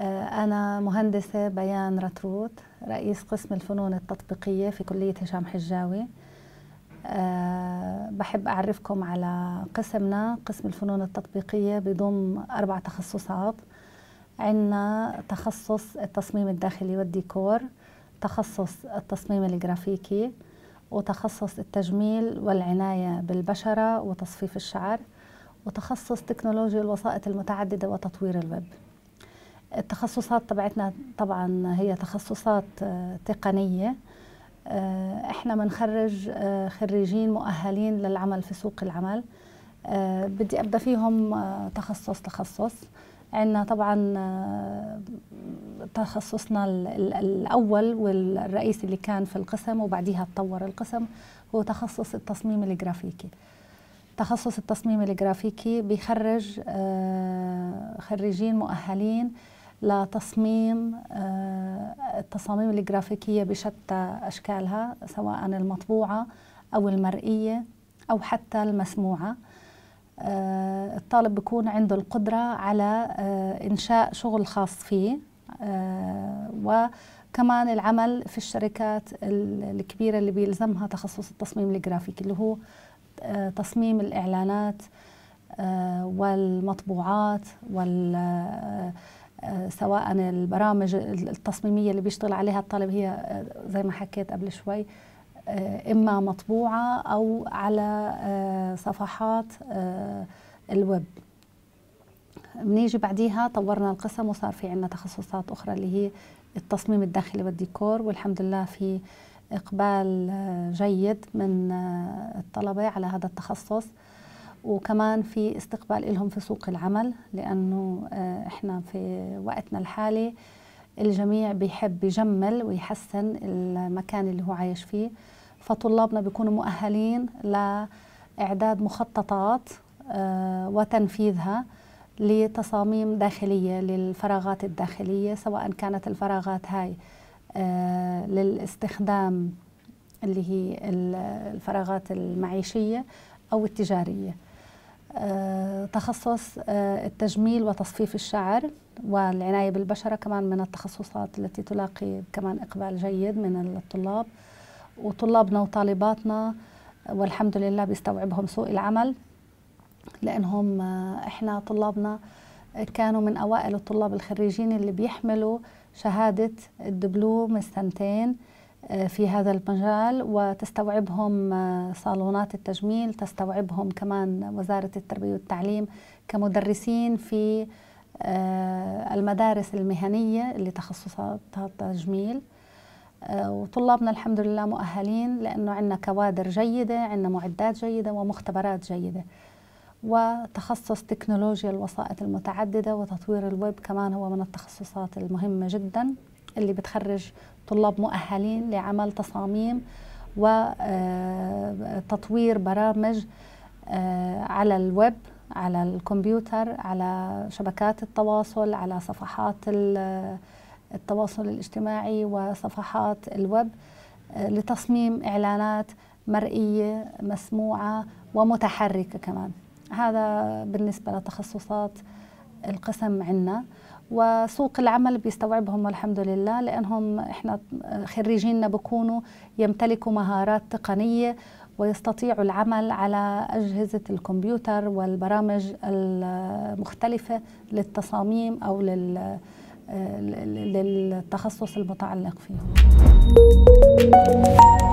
آه، أنا مهندسة بيان رتروت رئيس قسم الفنون التطبيقية في كلية هشام حجاوي آه، بحب أعرفكم على قسمنا قسم الفنون التطبيقية بضم أربع تخصصات عندنا تخصص التصميم الداخلي والديكور تخصص التصميم الجرافيكي وتخصص التجميل والعناية بالبشرة وتصفيف الشعر وتخصص تكنولوجيا الوسائط المتعددة وتطوير الويب التخصصات تبعتنا طبعا هي تخصصات آه، تقنية آه، احنا بنخرج آه، خريجين مؤهلين للعمل في سوق العمل بدي ابدا فيهم تخصص تخصص عندنا طبعا تخصصنا الاول والرئيسي اللي كان في القسم وبعديها تطور القسم هو تخصص التصميم الجرافيكي تخصص التصميم الجرافيكي بيخرج خريجين مؤهلين لتصميم آه، التصاميم الجرافيكية بشتى أشكالها سواء المطبوعة أو المرئية أو حتى المسموعة آه، الطالب بيكون عنده القدرة على آه، إنشاء شغل خاص فيه وكمان العمل في الشركات الكبيرة اللي بيلزمها تخصص التصميم الجرافيكي اللي هو تصميم الإعلانات والمطبوعات وال آه، سواء البرامج التصميميه اللي بيشتغل عليها الطالب هي آه، زي ما حكيت قبل شوي آه، اما مطبوعه او على صفحات الويب بنيجي بعديها طورنا القسم وصار في عندنا تخصصات اخرى اللي هي التصميم الداخلي والديكور والحمد لله في اقبال جيد من الطلبه على هذا التخصص وكمان في استقبال لهم في سوق العمل لأنه آه، إحنا في وقتنا الحالي الجميع بيحب يجمل ويحسن المكان اللي هو عايش فيه فطلابنا بيكونوا مؤهلين لإعداد مخططات آه، وتنفيذها لتصاميم داخلية للفراغات الداخلية سواء كانت الفراغات هاي آه، للاستخدام اللي هي الفراغات المعيشية أو التجارية آه، تخصص آه، التجميل وتصفيف الشعر والعناية بالبشرة كمان من التخصصات التي تلاقي كمان إقبال جيد من الطلاب وطلابنا وطالباتنا والحمد لله بيستوعبهم سوق العمل لأنهم آه، إحنا طلابنا كانوا من أوائل الطلاب الخريجين اللي بيحملوا شهادة الدبلوم السنتين آه، في هذا المجال وتستوعبهم آه، صالونات التجميل تستوعبهم كمان وزارة التربية والتعليم كمدرسين في آه، المدارس المهنية اللي تخصصاتها التجميل وطلابنا الحمد لله مؤهلين لأنه عندنا كوادر جيدة عندنا معدات جيدة ومختبرات جيدة وتخصص تكنولوجيا الوسائط المتعددة وتطوير الويب كمان هو من التخصصات المهمة جداً اللي بتخرج طلاب مؤهلين لعمل تصاميم وتطوير آه، برامج آه، على الويب على الكمبيوتر على شبكات التواصل على صفحات آه، التواصل الاجتماعي وصفحات الويب لتصميم اعلانات مرئيه مسموعه ومتحركه كمان هذا بالنسبه لتخصصات القسم عندنا وسوق العمل بيستوعبهم الحمد لله لانهم احنا خريجينا بكونوا يمتلكوا مهارات تقنيه ويستطيعوا العمل على اجهزه الكمبيوتر والبرامج المختلفه للتصاميم او لل للتخصص المتعلق فيه